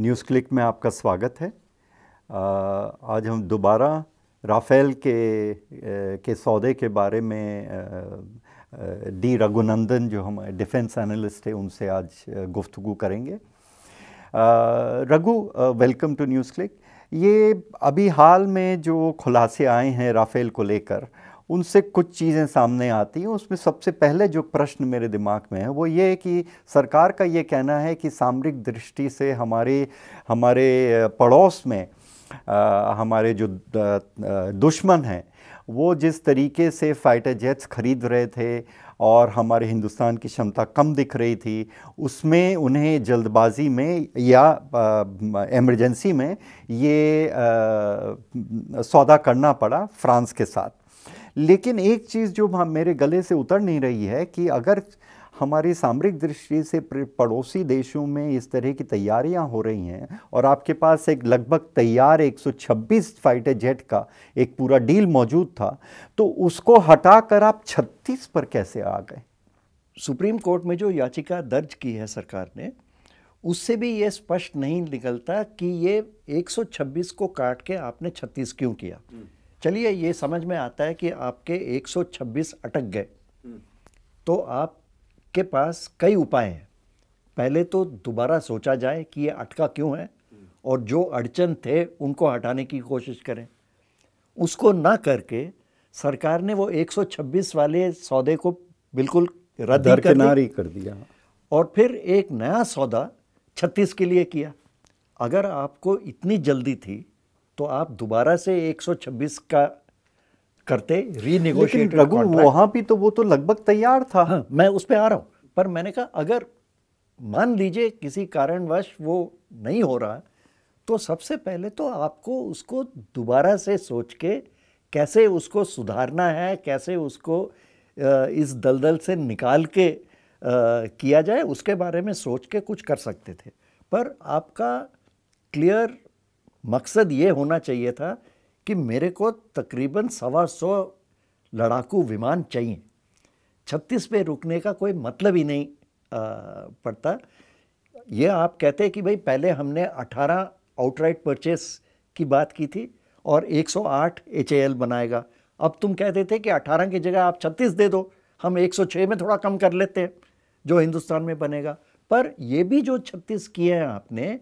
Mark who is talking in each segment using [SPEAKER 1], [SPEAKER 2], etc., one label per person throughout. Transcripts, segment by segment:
[SPEAKER 1] News click में आपका स्वागत है आज हम दोबारा राफेल के के सौदे के बारे में डी रघुनंदन जो हम डिफेंस एनालिस्ट हैं उनसे आज गुफ्तु करेंगे Raghu welcome to news click ये अभी हाल में जो खुलासे आए हैं राफेल को लेकर उनसे कुछ चीज़ें सामने आती हैं उसमें सबसे पहले जो प्रश्न मेरे दिमाग में है वो ये है कि सरकार का ये कहना है कि सामरिक दृष्टि से हमारे हमारे पड़ोस में आ, हमारे जो दुश्मन हैं वो जिस तरीके से फाइटर जेट्स खरीद रहे थे और हमारे हिंदुस्तान की क्षमता कम दिख रही थी उसमें उन्हें जल्दबाजी में या एमरजेंसी में ये सौदा करना पड़ा फ्रांस के साथ लेकिन एक चीज़ जो मेरे गले से उतर नहीं रही है कि अगर हमारी सामरिक दृष्टि से पड़ोसी देशों में इस तरह की तैयारियां हो रही हैं और आपके पास एक लगभग तैयार 126 फाइटर जेट का एक पूरा डील मौजूद था तो उसको हटाकर आप 36 पर कैसे आ गए सुप्रीम कोर्ट में जो याचिका दर्ज की है सरकार ने उससे भी
[SPEAKER 2] ये स्पष्ट नहीं निकलता कि ये 126 को काट के आपने 36 क्यों किया हम्म। चलिए ये समझ में आता है कि आपके 126 अटक गए हम्म। तो आपके पास कई उपाय हैं पहले तो दोबारा सोचा जाए कि ये अटका क्यों है हम्म। और जो अड़चन थे उनको हटाने की कोशिश करें उसको ना करके सरकार ने वो 126 वाले सौदे को बिल्कुल रद्द कर, कर दिया और फिर एक नया सौदा छत्तीस के लिए किया अगर आपको इतनी जल्दी थी तो आप दोबारा से 126 का करते रीनिगोशिएट रघु वहाँ
[SPEAKER 1] भी तो वो तो लगभग तैयार
[SPEAKER 2] था हाँ, मैं उस पर आ रहा हूँ पर मैंने कहा अगर मान लीजिए किसी कारणवश वो नहीं हो रहा तो सबसे पहले तो आपको उसको दोबारा से सोच के कैसे उसको सुधारना है कैसे उसको इस दलदल से निकाल के किया जाए उसके बारे में सोच के कुछ कर सकते थे पर आपका क्लियर मकसद ये होना चाहिए था कि मेरे को तकरीबन सवा सौ लड़ाकू विमान चाहिए छत्तीस पे रुकने का कोई मतलब ही नहीं पड़ता ये आप कहते हैं कि भाई पहले हमने 18 आउटराइट परचेस की बात की थी और 108 एच बनाएगा अब तुम कहते थे कि 18 की जगह आप 36 दे दो हम 106 में थोड़ा कम कर लेते हैं जो हिंदुस्तान में बनेगा पर ये भी जो 36 किए हैं आपने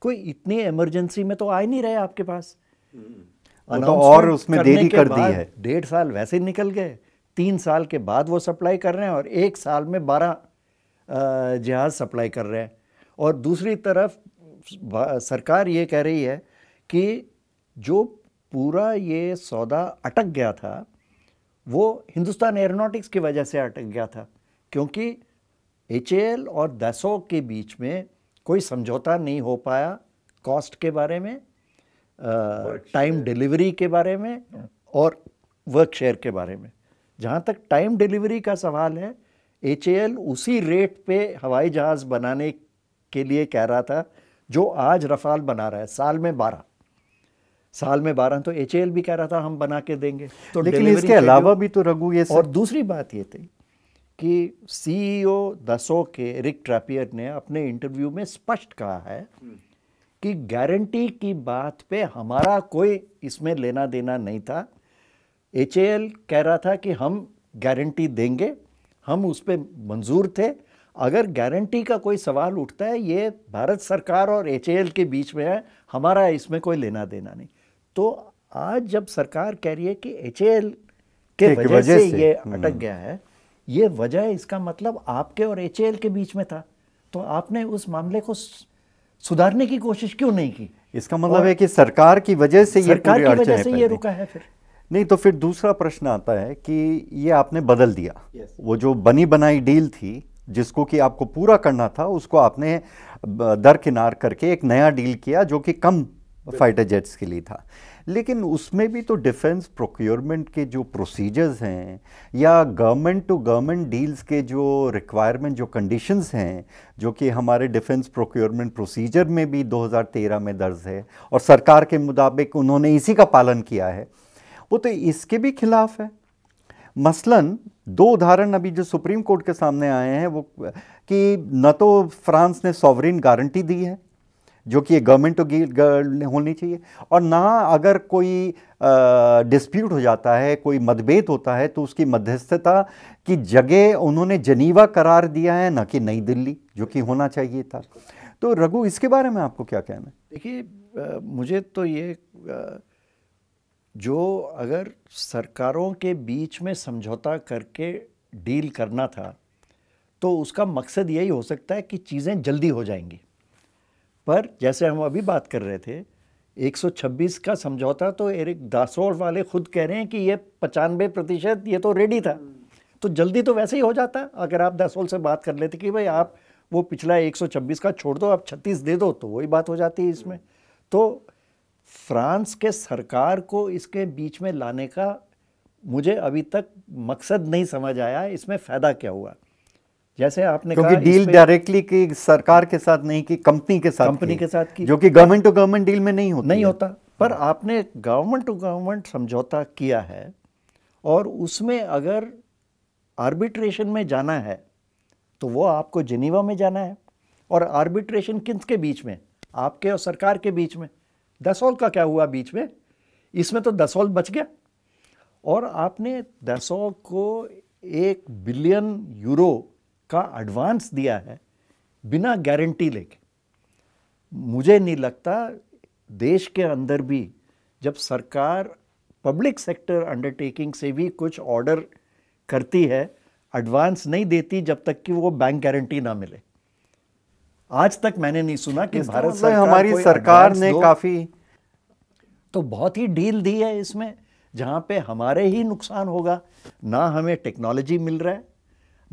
[SPEAKER 2] कोई इतनी इमरजेंसी में तो आ ही नहीं रहे आपके पास
[SPEAKER 1] हम्म। तो और उसमें देरी कर दी है
[SPEAKER 2] डेढ़ साल वैसे निकल गए तीन साल के बाद वो सप्लाई कर रहे हैं और एक साल में बारह जहाज़ सप्लाई कर रहे हैं और दूसरी तरफ सरकार ये कह रही है कि जो पूरा ये सौदा अटक गया था वो हिंदुस्तान एयरोनॉटिक्स की वजह से अटक गया था क्योंकि एच और दसों के बीच में कोई समझौता नहीं हो पाया कॉस्ट के बारे में टाइम डिलीवरी के बारे में और वर्क शेयर के बारे में जहाँ तक टाइम डिलीवरी का सवाल है एच उसी रेट पे हवाई जहाज़ बनाने के लिए कह रहा था जो आज रफाल बना रहा है साल में बारह साल में बारह तो एच भी कह रहा था हम बना के देंगे तो लेकिन इसके अलावा
[SPEAKER 1] भी तो रघु ये और दूसरी बात ये थी
[SPEAKER 2] कि सीईओ e दसो के रिक ट्रैपियर ने अपने इंटरव्यू में स्पष्ट कहा है हम्म। कि गारंटी की बात पे हमारा कोई इसमें लेना देना नहीं था एच कह रहा था कि हम गारंटी देंगे हम उस पर मंजूर थे अगर गारंटी का कोई सवाल उठता है ये भारत सरकार और एच के बीच में है हमारा इसमें कोई लेना देना नहीं तो आज जब सरकार कह रही है कि एच
[SPEAKER 1] के वजह से, से ये हम्म। अटक गया
[SPEAKER 2] है ये वजह इसका मतलब आपके और एच के बीच में था तो आपने उस मामले को सुधारने की कोशिश क्यों नहीं की
[SPEAKER 1] इसका मतलब है कि सरकार की वजह से सरकार की वजह से ये रुका है फिर नहीं तो फिर दूसरा प्रश्न आता है कि ये आपने बदल दिया yes. वो जो बनी बनाई डील थी जिसको कि आपको पूरा करना था उसको आपने दरकिनार करके एक नया डील किया जो कि कम फाइटर जेट्स के लिए था लेकिन उसमें भी तो डिफेंस प्रोक्योरमेंट के जो प्रोसीजर्स हैं या गवर्नमेंट टू गवर्नमेंट डील्स के जो रिक्वायरमेंट जो कंडीशंस हैं जो कि हमारे डिफेंस प्रोक्योरमेंट प्रोसीजर में भी 2013 में दर्ज है और सरकार के मुताबिक उन्होंने इसी का पालन किया है वो तो इसके भी खिलाफ है मसलन दो उदाहरण अभी जो सुप्रीम कोर्ट के सामने आए हैं वो कि न तो फ्रांस ने सॉवरिन गारंटी दी है जो कि गवर्नमेंट तो होनी चाहिए और ना अगर कोई डिस्प्यूट हो जाता है कोई मतभेद होता है तो उसकी मध्यस्थता की जगह उन्होंने जनीवा करार दिया है ना कि नई दिल्ली जो कि होना चाहिए था तो रघु इसके बारे में आपको क्या कहना है
[SPEAKER 2] देखिए मुझे तो ये जो अगर सरकारों के बीच में समझौता करके डील करना था तो उसका मकसद यही हो सकता है कि चीज़ें जल्दी हो जाएंगी पर जैसे हम अभी बात कर रहे थे 126 का समझौता तो एरिक दासोर वाले खुद कह रहे हैं कि ये पचानवे प्रतिशत ये तो रेडी था तो जल्दी तो वैसे ही हो जाता अगर आप दासोल से बात कर लेते कि भाई आप वो पिछला 126 का छोड़ दो आप 36 दे दो तो वही बात हो जाती है इसमें तो फ्रांस के सरकार को इसके बीच में लाने का मुझे अभी तक मकसद नहीं समझ आया इसमें फ़ायदा क्या हुआ जैसे आपने क्योंकि डील
[SPEAKER 1] डायरेक्टली की सरकार के साथ नहीं की कंपनी के साथ कंपनी के साथ की जो कि गवर्नमेंट टू गवर्नमेंट डील में नहीं होता नहीं होता पर आपने गवर्नमेंट टू गवर्नमेंट
[SPEAKER 2] समझौता किया है और उसमें अगर आर्बिट्रेशन में जाना है तो वो आपको जिनीवा में जाना है और आर्बिट्रेशन के बीच में आपके और सरकार के बीच में दसौल का क्या हुआ बीच में इसमें तो दसौल बच गया और आपने दसौल को एक बिलियन यूरो का एडवांस दिया है बिना गारंटी लेके मुझे नहीं लगता देश के अंदर भी जब सरकार पब्लिक सेक्टर अंडरटेकिंग से भी कुछ ऑर्डर करती है एडवांस नहीं देती जब तक कि वो बैंक गारंटी ना मिले आज तक मैंने नहीं सुना कि भारत मतलब सरकार हमारी सरकार ने काफ़ी तो बहुत ही डील दी है इसमें जहां पे हमारे ही नुकसान होगा ना हमें टेक्नोलॉजी मिल रहा है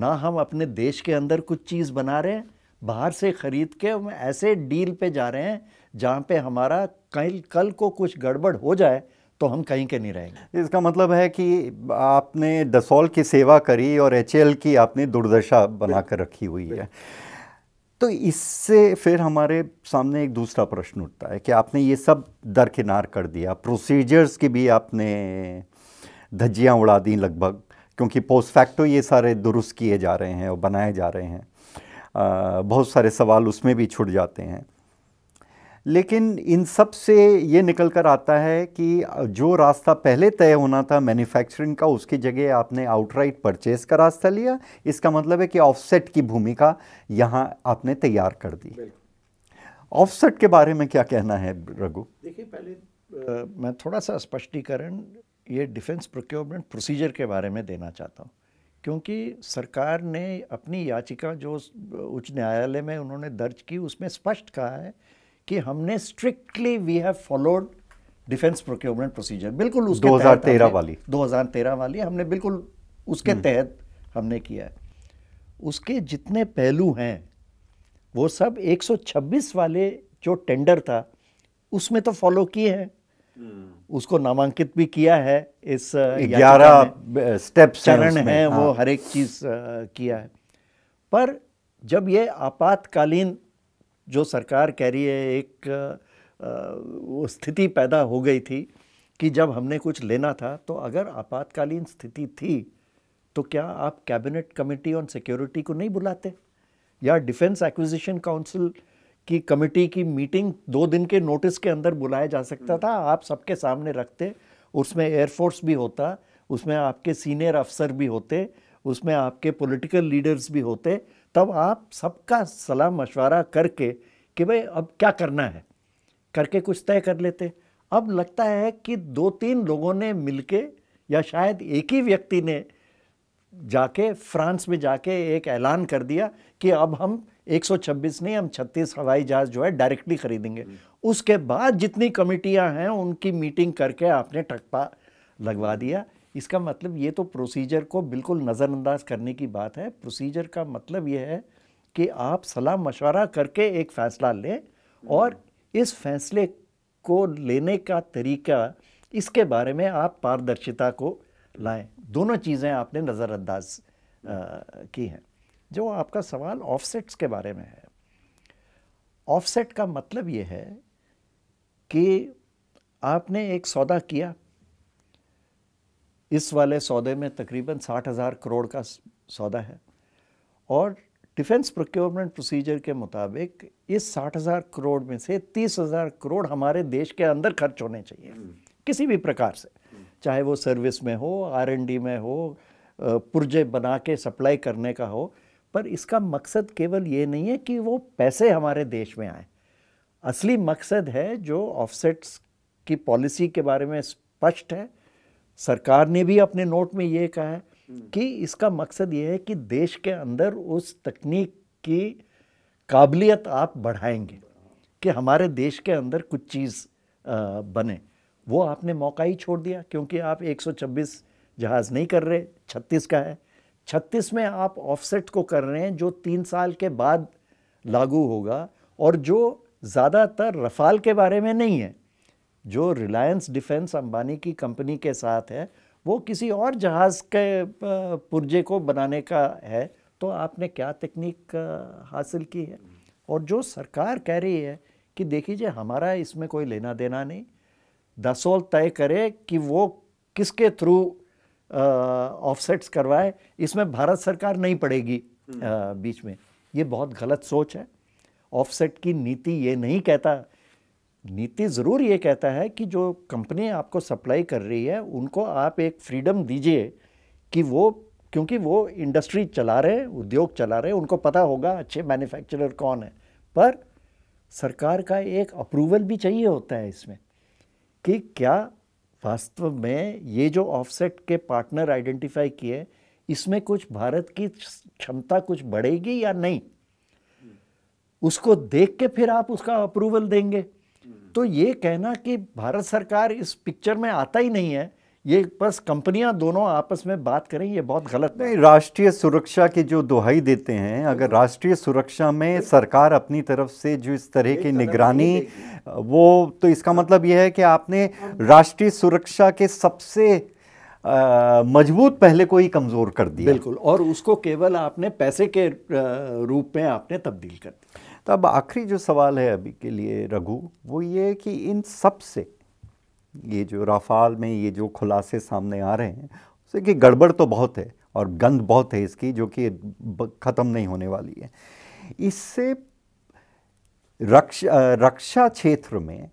[SPEAKER 2] ना हम अपने देश के अंदर कुछ चीज़ बना रहे हैं बाहर से ख़रीद के हम ऐसे डील पे जा रहे हैं जहाँ पे हमारा कल कल को कुछ गड़बड़ हो जाए तो हम कहीं के नहीं रहेंगे
[SPEAKER 1] इसका मतलब है कि आपने डसोल की सेवा करी और एच की आपने दुर्दशा बना कर रखी हुई है तो इससे फिर हमारे सामने एक दूसरा प्रश्न उठता है कि आपने ये सब दरकिनार कर दिया प्रोसीजर्स की भी आपने धज्जियाँ उड़ा दी लगभग क्योंकि पोस्ट फैक्टो ये सारे दुरुस्त किए जा रहे हैं और बनाए जा रहे हैं आ, बहुत सारे सवाल उसमें भी छुट जाते हैं लेकिन इन सब से ये निकल कर आता है कि जो रास्ता पहले तय होना था मैन्युफैक्चरिंग का उसकी जगह आपने आउटराइट परचेज का रास्ता लिया इसका मतलब है कि ऑफसेट की भूमिका यहाँ आपने तैयार कर दी ऑफसेट के बारे में क्या कहना है रघु
[SPEAKER 2] देखिए पहले आ,
[SPEAKER 1] मैं थोड़ा सा स्पष्टीकरण
[SPEAKER 2] ये डिफेंस प्रोक्योरमेंट प्रोसीजर के बारे में देना चाहता हूँ क्योंकि सरकार ने अपनी याचिका जो उच्च न्यायालय में उन्होंने दर्ज की उसमें स्पष्ट कहा है कि हमने strictly we have followed defence procurement procedure बिल्कुल उसके 2013 वाली 2013 वाली हमने बिल्कुल उसके हम्म। तहत हमने किया है उसके जितने पहलू हैं वो सब 126 वाले जो टेंडर था उसमें तो फॉलो किए हैं हम्म। उसको नामांकित भी किया है इस ग्यारह स्टेप चरण है हाँ। वो हर एक चीज़ किया है पर जब ये आपातकालीन जो सरकार कह रही है एक वो स्थिति पैदा हो गई थी कि जब हमने कुछ लेना था तो अगर आपातकालीन स्थिति थी तो क्या आप कैबिनेट कमेटी ऑन सिक्योरिटी को नहीं बुलाते या डिफेंस एक्विजिशन काउंसिल कि कमेटी की मीटिंग दो दिन के नोटिस के अंदर बुलाया जा सकता था हम्म। आप सबके सामने रखते उसमें एयरफोर्स भी होता उसमें आपके सीनियर अफसर भी होते उसमें आपके पॉलिटिकल लीडर्स भी होते तब आप सबका सलाह मशवरा करके कि भाई अब क्या करना है करके कुछ तय कर लेते अब लगता है कि दो तीन लोगों ने मिल या शायद एक ही व्यक्ति ने जाके फ्रांस में जाके एक ऐलान कर दिया कि अब हम 126 नहीं हम 36 हवाई जहाज जो है डायरेक्टली खरीदेंगे उसके बाद जितनी कमिटियां हैं उनकी मीटिंग करके आपने टकपा लगवा दिया इसका मतलब ये तो प्रोसीजर को बिल्कुल नज़रअंदाज करने की बात है प्रोसीजर का मतलब ये है कि आप सलाह मशवरा करके एक फ़ैसला लें और इस फैसले को लेने का तरीका इसके बारे में आप पारदर्शिता को लाएं दोनों चीज़ें आपने नज़रअंदाज की हैं जो आपका सवाल ऑफसेट्स के बारे में है ऑफसेट का मतलब ये है कि आपने एक सौदा किया इस वाले सौदे में तकरीबन साठ हज़ार करोड़ का सौदा है और डिफेंस प्रोक्योरमेंट प्रोसीजर के मुताबिक इस साठ हज़ार करोड़ में से तीस हज़ार करोड़ हमारे देश के अंदर खर्च होने चाहिए हम्म। किसी भी प्रकार से हम्म। चाहे वो सर्विस में हो आर में हो पुर्जे बना के सप्लाई करने का हो पर इसका मकसद केवल ये नहीं है कि वो पैसे हमारे देश में आए असली मकसद है जो ऑफसेट्स की पॉलिसी के बारे में स्पष्ट है सरकार ने भी अपने नोट में ये कहा है कि इसका मकसद ये है कि देश के अंदर उस तकनीक की काबिलियत आप बढ़ाएंगे कि हमारे देश के अंदर कुछ चीज़ बने वो आपने मौका ही छोड़ दिया क्योंकि आप 126 जहाज़ नहीं कर रहे 36 का है छत्तीस में आप ऑफसेट को कर रहे हैं जो तीन साल के बाद लागू होगा और जो ज़्यादातर रफाल के बारे में नहीं है जो रिलायंस डिफेंस अंबानी की कंपनी के साथ है वो किसी और जहाज़ के पुर्जे को बनाने का है तो आपने क्या तकनीक हासिल की है और जो सरकार कह रही है कि देखिए हमारा इसमें कोई लेना देना नहीं दसोल तय करे कि वो किसके थ्रू ऑफसेट्स करवाए इसमें भारत सरकार नहीं पड़ेगी बीच में ये बहुत गलत सोच है ऑफसेट की नीति ये नहीं कहता नीति ज़रूर ये कहता है कि जो कंपनी आपको सप्लाई कर रही है उनको आप एक फ्रीडम दीजिए कि वो क्योंकि वो इंडस्ट्री चला रहे हैं उद्योग चला रहे हैं उनको पता होगा अच्छे मैन्युफैक्चरर कौन है पर सरकार का एक अप्रूवल भी चाहिए होता है इसमें कि क्या वास्तव में ये जो ऑफसेट के पार्टनर आइडेंटिफाई किए इसमें कुछ भारत की क्षमता कुछ बढ़ेगी या नहीं उसको देख के फिर आप उसका अप्रूवल देंगे तो ये कहना कि भारत सरकार इस पिक्चर में आता ही नहीं है
[SPEAKER 1] ये बस कंपनियां दोनों आपस में बात करें ये बहुत गलत नहीं राष्ट्रीय सुरक्षा की जो दुहाई देते हैं अगर राष्ट्रीय सुरक्षा में सरकार अपनी तरफ से जो इस तरह की निगरानी वो तो इसका मतलब यह है कि आपने राष्ट्रीय सुरक्षा के सबसे आ, मजबूत पहले को ही कमज़ोर कर दिया बिल्कुल और उसको केवल आपने पैसे के रूप में आपने तब्दील कर दिया तब तो आखिरी जो सवाल है अभी के लिए रघु वो ये कि इन सब से ये जो राफाल में ये जो खुलासे सामने आ रहे हैं उससे कि गड़बड़ तो बहुत है और गंद बहुत है इसकी जो कि ख़त्म नहीं होने वाली है इससे रक्षा रक्षा क्षेत्र में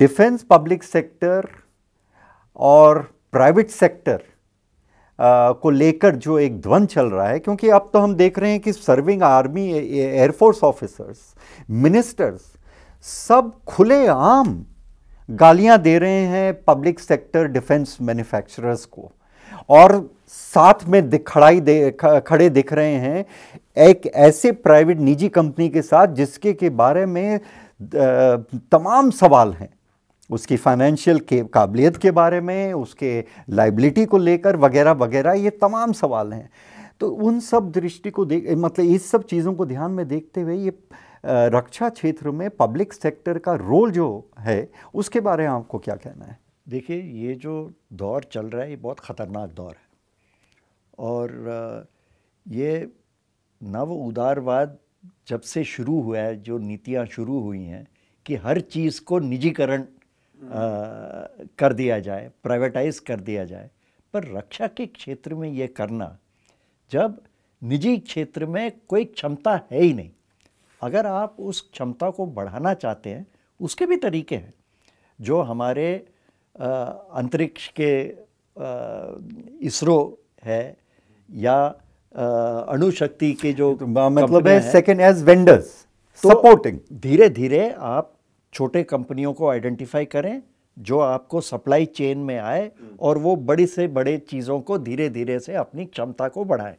[SPEAKER 1] डिफेंस पब्लिक सेक्टर और प्राइवेट सेक्टर को लेकर जो एक ध्वन चल रहा है क्योंकि अब तो हम देख रहे हैं कि serving army air force officers ministers सब खुले आम गालियां दे रहे हैं पब्लिक सेक्टर डिफेंस मैन्युफैक्चरर्स को और साथ में दिख, खड़ाई दे खड़े दिख रहे हैं एक ऐसे प्राइवेट निजी कंपनी के साथ जिसके के बारे में तमाम सवाल हैं उसकी फाइनेंशियल के काबिलियत के बारे में उसके लाइबिलिटी को लेकर वगैरह वगैरह ये तमाम सवाल हैं तो उन सब दृष्टि को देख मतलब इस सब चीज़ों को ध्यान में देखते हुए ये रक्षा क्षेत्र में पब्लिक सेक्टर का रोल जो है उसके बारे में आपको क्या कहना है देखिए ये जो दौर चल रहा है ये बहुत ख़तरनाक दौर है और
[SPEAKER 2] ये नव उदारवाद जब से शुरू हुआ है जो नीतियाँ शुरू हुई हैं कि हर चीज़ को निजीकरण कर दिया जाए प्राइवेटाइज कर दिया जाए पर रक्षा के क्षेत्र में ये करना जब निजी क्षेत्र में कोई क्षमता है ही नहीं अगर आप उस क्षमता को बढ़ाना चाहते हैं उसके भी तरीके हैं जो हमारे अंतरिक्ष के इसरो है या अणुशक्ति के जो तो मतलब है सेकंड
[SPEAKER 1] एज वेंडर्स सपोर्टिंग
[SPEAKER 2] धीरे धीरे आप छोटे कंपनियों को आइडेंटिफाई करें जो आपको सप्लाई चेन में आए और वो बड़ी से बड़े चीज़ों को धीरे धीरे से अपनी क्षमता को बढ़ाएं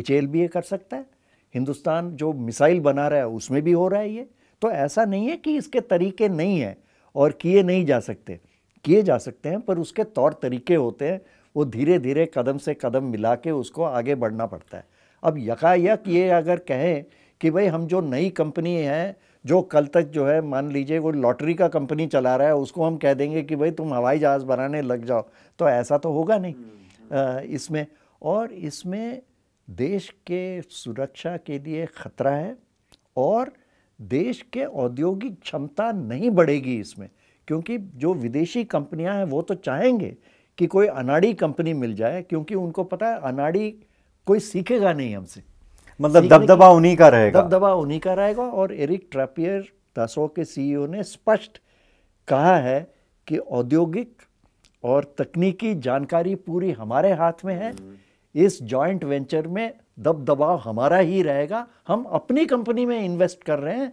[SPEAKER 2] एच भी ये कर सकता है हिंदुस्तान जो मिसाइल बना रहा है उसमें भी हो रहा है ये तो ऐसा नहीं है कि इसके तरीके नहीं हैं और किए नहीं जा सकते किए जा सकते हैं पर उसके तौर तरीके होते हैं वो धीरे धीरे कदम से कदम मिला के उसको आगे बढ़ना पड़ता है अब यकायक ये अगर कहें कि भाई हम जो नई कंपनी हैं जो कल तक जो है मान लीजिए वो लॉटरी का कंपनी चला रहा है उसको हम कह देंगे कि भाई तुम हवाई जहाज़ बनाने लग जाओ तो ऐसा तो होगा नहीं हम्म। इसमें और इसमें देश के सुरक्षा के लिए खतरा है और देश के औद्योगिक क्षमता नहीं बढ़ेगी इसमें क्योंकि जो विदेशी कंपनियां हैं वो तो चाहेंगे कि कोई अनाड़ी कंपनी मिल जाए क्योंकि उनको पता है अनाड़ी कोई सीखेगा नहीं हमसे
[SPEAKER 1] मतलब दबदबा उन्हीं का रहेगा
[SPEAKER 2] दबदबा उन्हीं का रहेगा और एरिक ट्रैपियर दसो के सीईओ ने स्पष्ट कहा है कि औद्योगिक और तकनीकी जानकारी पूरी हमारे हाथ में है इस जॉइंट वेंचर में दबदबाव हमारा ही रहेगा हम अपनी कंपनी में इन्वेस्ट कर रहे हैं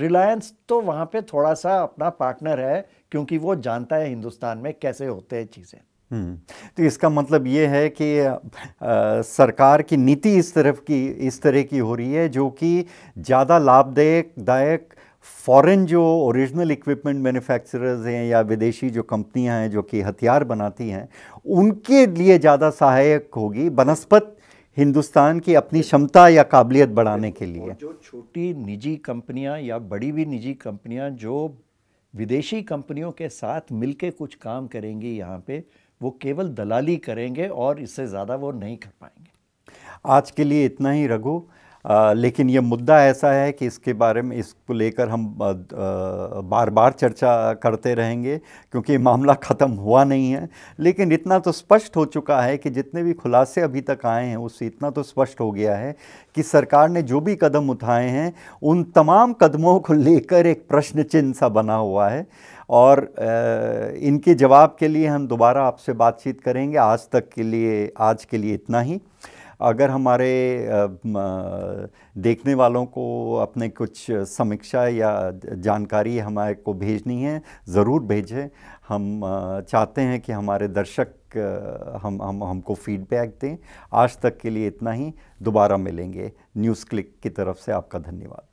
[SPEAKER 2] रिलायंस तो वहाँ पे थोड़ा सा अपना पार्टनर है क्योंकि वो जानता है हिंदुस्तान में कैसे होते हैं चीज़ें
[SPEAKER 1] हम्म, तो इसका मतलब ये है कि आ, सरकार की नीति इस तरफ की इस तरह की हो रही है जो कि ज़्यादा लाभदायक दायक फॉरेन जो ओरिजिनल इक्विपमेंट मैन्युफैक्चरर्स हैं या विदेशी जो कंपनियां हैं जो कि हथियार बनाती हैं उनके लिए ज़्यादा सहायक होगी बनस्पत हिंदुस्तान की अपनी क्षमता या काबिलियत बढ़ाने के लिए जो
[SPEAKER 2] छोटी निजी कंपनियां या बड़ी भी निजी कंपनियां जो विदेशी कंपनियों के साथ मिलकर कुछ काम करेंगी यहाँ पर वो केवल दलाली करेंगे और
[SPEAKER 1] इससे ज़्यादा वो नहीं कर पाएंगे आज के लिए इतना ही रघु लेकिन ये मुद्दा ऐसा है कि इसके बारे में इसको लेकर हम बार बार चर्चा करते रहेंगे क्योंकि मामला ख़त्म हुआ नहीं है लेकिन इतना तो स्पष्ट हो चुका है कि जितने भी खुलासे अभी तक आए हैं उससे इतना तो स्पष्ट हो गया है कि सरकार ने जो भी कदम उठाए हैं उन तमाम कदमों को लेकर एक प्रश्न चिन्ह सा बना हुआ है और इनके जवाब के लिए हम दोबारा आपसे बातचीत करेंगे आज तक के लिए आज के लिए इतना ही अगर हमारे देखने वालों को अपने कुछ समीक्षा या जानकारी हमारे को भेजनी है ज़रूर भेजें हम चाहते हैं कि हमारे दर्शक हम हम हमको फीडबैक दें आज तक के लिए इतना ही दोबारा मिलेंगे न्यूज़ क्लिक की तरफ से आपका धन्यवाद